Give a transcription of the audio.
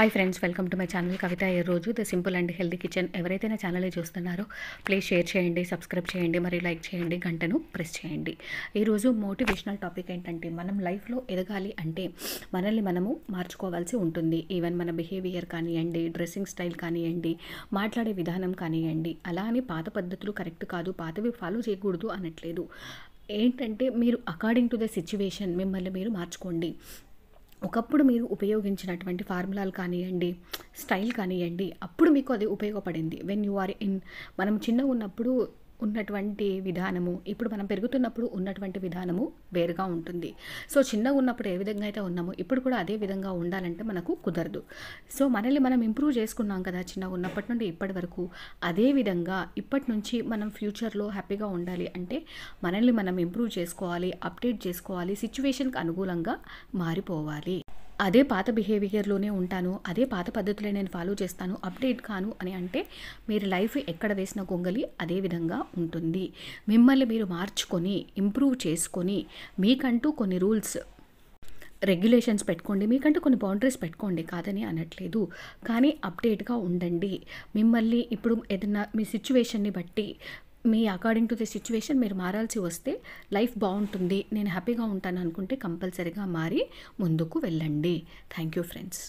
hi friends welcome to my channel Kavitha ఏ రోజు the simple and healthy kitchen ఎవరైతే నా ఛానల్ చూస్తున్నారో ప్లీజ్ షేర్ చేయండి సబ్స్క్రైబ్ చేయండి మరియు లైక్ చేయండి గంటను ప్రెస్ చేయండి ఈరోజు మోటివేషనల్ టాపిక్ ఏంటంటే మనం లైఫ్లో ఎదగాలి అంటే మనల్ని మనము మార్చుకోవాల్సి ఉంటుంది ఈవెన్ మన బిహేవియర్ కానివ్వండి డ్రెస్సింగ్ స్టైల్ కానివ్వండి మాట్లాడే విధానం కానివ్వండి అలా అని పాత పద్ధతులు కరెక్ట్ కాదు పాతవి ఫాలో చేయకూడదు అనట్లేదు ఏంటంటే మీరు అకార్డింగ్ టు ద సిచ్యువేషన్ మిమ్మల్ని మీరు మార్చుకోండి ఒకప్పుడు మీరు ఉపయోగించినటువంటి ఫార్ములాలు కానివ్వండి స్టైల్ కానివ్వండి అప్పుడు మీకు అది ఉపయోగపడింది వెన్ యు ఆర్ ఇన్ మనం చిన్నగా ఉన్నప్పుడు ఉన్నటువంటి విధానము ఇప్పుడు మనం పెరుగుతున్నప్పుడు ఉన్నటువంటి విధానము వేరుగా ఉంటుంది సో చిన్నగా ఉన్నప్పుడు ఏ విధంగా అయితే ఉన్నామో ఇప్పుడు కూడా అదే విధంగా ఉండాలంటే మనకు కుదరదు సో మనల్ని మనం ఇంప్రూవ్ చేసుకున్నాం కదా చిన్నగా ఉన్నప్పటి నుండి ఇప్పటి వరకు అదే విధంగా ఇప్పటి నుంచి మనం ఫ్యూచర్లో హ్యాపీగా ఉండాలి అంటే మనల్ని మనం ఇంప్రూవ్ చేసుకోవాలి అప్డేట్ చేసుకోవాలి సిచ్యువేషన్కి అనుకూలంగా మారిపోవాలి అదే పాత బిహేవియర్లోనే ఉంటాను అదే పాత పద్ధతులే నేను ఫాలో చేస్తాను అప్డేట్ కాను అని అంటే మీరు లైఫ్ ఎక్కడ వేసిన గొంగలి అదే విధంగా ఉంటుంది మిమ్మల్ని మీరు మార్చుకొని ఇంప్రూవ్ చేసుకొని మీకంటూ కొన్ని రూల్స్ రెగ్యులేషన్స్ పెట్టుకోండి మీకంటే కొన్ని బౌండరీస్ పెట్టుకోండి కాదని అనట్లేదు కానీ అప్డేట్గా ఉండండి మిమ్మల్ని ఇప్పుడు ఏదైనా మీ సిచ్యువేషన్ని బట్టి మీ అకార్డింగ్ టు ది సిచ్యువేషన్ మీరు మారాల్సి వస్తే లైఫ్ బాగుంటుంది నేను హ్యాపీగా ఉంటాను అనుకుంటే కంపల్సరీగా మారి ముందుకు వెళ్ళండి థ్యాంక్ యూ ఫ్రెండ్స్